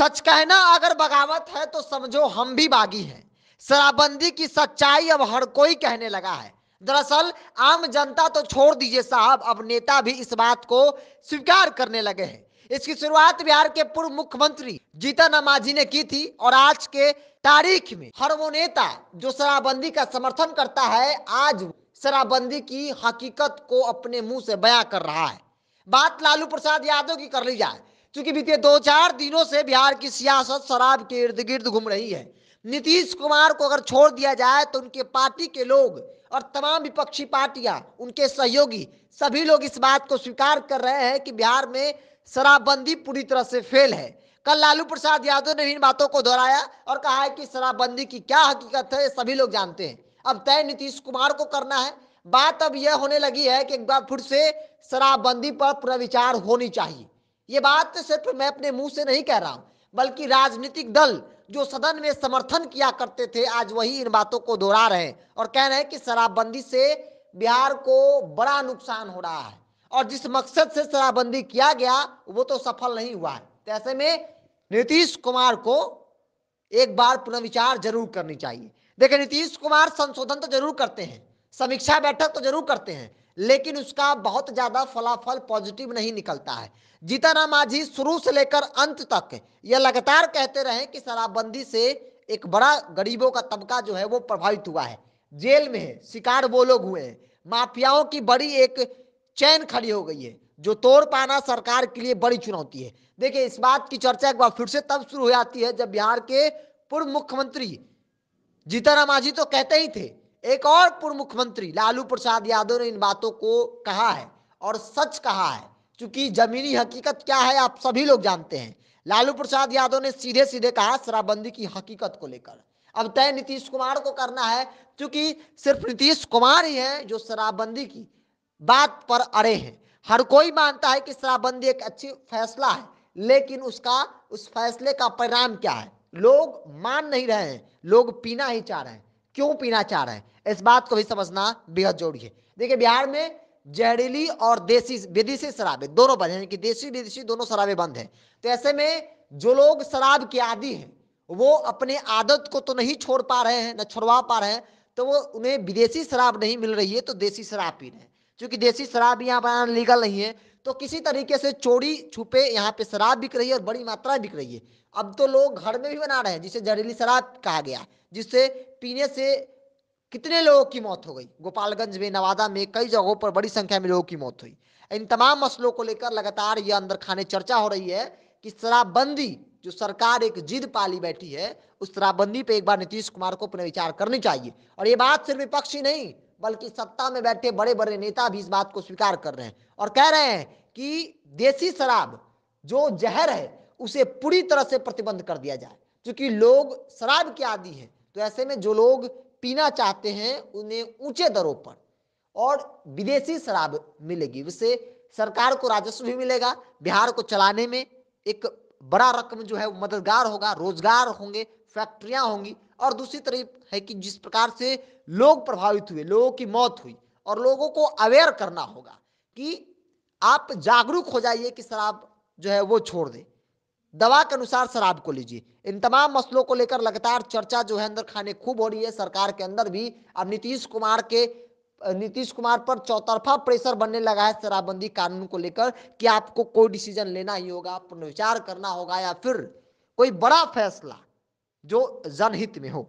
सच कहना अगर बगावत है तो समझो हम भी बागी हैं शराबबंदी की सच्चाई अब हर कोई कहने लगा है दरअसल आम जनता तो छोड़ दीजिए साहब अब नेता भी इस बात को स्वीकार करने लगे हैं इसकी शुरुआत बिहार के पूर्व मुख्यमंत्री जीतन अमाझी ने की थी और आज के तारीख में हर वो नेता जो शराबबंदी का समर्थन करता है आज शराबबंदी की हकीकत को अपने मुंह से बयां कर रहा है बात लालू प्रसाद यादव की कर ली जाए क्योंकि बीते दो चार दिनों से बिहार की सियासत शराब के इर्द गिर्द घूम रही है नीतीश कुमार को अगर छोड़ दिया जाए तो उनके पार्टी के लोग और तमाम विपक्षी पार्टियां उनके सहयोगी सभी लोग इस बात को स्वीकार कर रहे हैं कि बिहार में शराबबंदी पूरी तरह से फेल है कल लालू प्रसाद यादव ने भी इन बातों को दोहराया और कहा है कि शराबबंदी की क्या हकीकत है सभी लोग जानते हैं अब तय नीतीश कुमार को करना है बात अब यह होने लगी है कि एक बार फिर से शराबबंदी पर पुनर्विचार होनी चाहिए ये बात सिर्फ मैं अपने मुंह से नहीं कह रहा हूं बल्कि राजनीतिक दल जो सदन में समर्थन किया करते थे आज वही इन बातों को दोहरा रहे हैं और कह रहे हैं कि शराबबंदी से बिहार को बड़ा नुकसान हो रहा है और जिस मकसद से शराबबंदी किया गया वो तो सफल नहीं हुआ है तो ऐसे में नीतीश कुमार को एक बार पुनर्विचार जरूर करनी चाहिए देखिए नीतीश कुमार संशोधन तो जरूर करते हैं समीक्षा बैठक तो जरूर करते हैं लेकिन उसका बहुत ज़्यादा फलाफल पॉजिटिव नहीं निकलता है जीताराम माझी शुरू से लेकर अंत तक यह लगातार कहते रहे कि शराबबंदी से एक बड़ा गरीबों का तबका जो है वो प्रभावित हुआ है जेल में है शिकार वो लोग हुए हैं माफियाओं की बड़ी एक चैन खड़ी हो गई है जो तोड़ पाना सरकार के लिए बड़ी चुनौती है देखिए इस बात की चर्चा एक बार फिर से तब शुरू हो जाती है जब बिहार के पूर्व मुख्यमंत्री जीताराम माझी तो कहते ही थे एक और पूर्व मुख्यमंत्री लालू प्रसाद यादव ने इन बातों को कहा है और सच कहा है क्योंकि जमीनी हकीकत क्या है आप सभी लोग जानते हैं लालू प्रसाद यादव ने सीधे सीधे कहा शराबबंदी की हकीकत को लेकर अब तय नीतीश कुमार को करना है क्योंकि सिर्फ नीतीश कुमार ही हैं जो शराबबंदी की बात पर अड़े हैं हर कोई मानता है कि शराबबंदी एक अच्छी फैसला है लेकिन उसका उस फैसले का परिणाम क्या है लोग मान नहीं रहे हैं लोग पीना ही चाह रहे हैं क्यों पीना चाह रहे हैं इस बात को भी समझना बेहद जरूरी है देखिए बिहार में जहरीली और देसी विदेशी शराबे दोनों बंद है कि देशी विदेशी दोनों शराबें बंद है तो ऐसे में जो लोग शराब के आदि है वो अपने आदत को तो नहीं छोड़ पा रहे हैं न छोड़वा पा रहे हैं तो वो उन्हें विदेशी शराब नहीं मिल रही है तो देसी शराब पी रहे हैं क्योंकि देसी शराब यहाँ बनाना लीगल नहीं है तो किसी तरीके से चोरी छुपे यहाँ पे शराब बिक रही है और बड़ी मात्रा बिक रही है अब तो लोग घर में भी बना रहे हैं जिसे जहरीली शराब कहा गया जिससे पीने से कितने लोगों की मौत हो गई गोपालगंज में नवादा में कई जगहों पर बड़ी संख्या में लोगों की मौत हुई इन तमाम मसलों को लेकर लगातार ये अंदर खाने चर्चा हो रही है कि शराबबंदी जो सरकार एक जिद पाली बैठी है उस शराबबंदी पे एक बार नीतीश कुमार को पुनर्विचार करनी चाहिए और ये बात सिर्फ विपक्ष ही नहीं बल्कि सत्ता में बैठे बड़े बड़े नेता भी इस बात को स्वीकार कर रहे हैं और कह रहे हैं कि देसी शराब जो जहर है उसे पूरी तरह से प्रतिबंध कर दिया जाए क्योंकि लोग शराब के आदि हैं तो ऐसे में जो लोग पीना चाहते हैं उन्हें ऊंचे दरों पर और विदेशी शराब मिलेगी उससे सरकार को राजस्व भी मिलेगा बिहार को चलाने में एक बड़ा रकम जो है मददगार होगा रोजगार होंगे फैक्ट्रियां होंगी और दूसरी तरफ है कि जिस प्रकार से लोग प्रभावित हुए लोगों की मौत हुई और लोगों को अवेयर करना होगा कि आप जागरूक हो जाइए कि शराब जो है वो छोड़ दे दवा के अनुसार शराब को लीजिए इन तमाम मसलों को लेकर लगातार चर्चा जो है अंदर खाने खूब हो रही है सरकार के अंदर भी अब नीतीश कुमार के नीतीश कुमार पर चौतरफा प्रेशर बनने लगा है शराबबंदी कानून को लेकर कि आपको कोई डिसीजन लेना ही होगा पुनर्विचार करना होगा या फिर कोई बड़ा फैसला जो जनहित में हो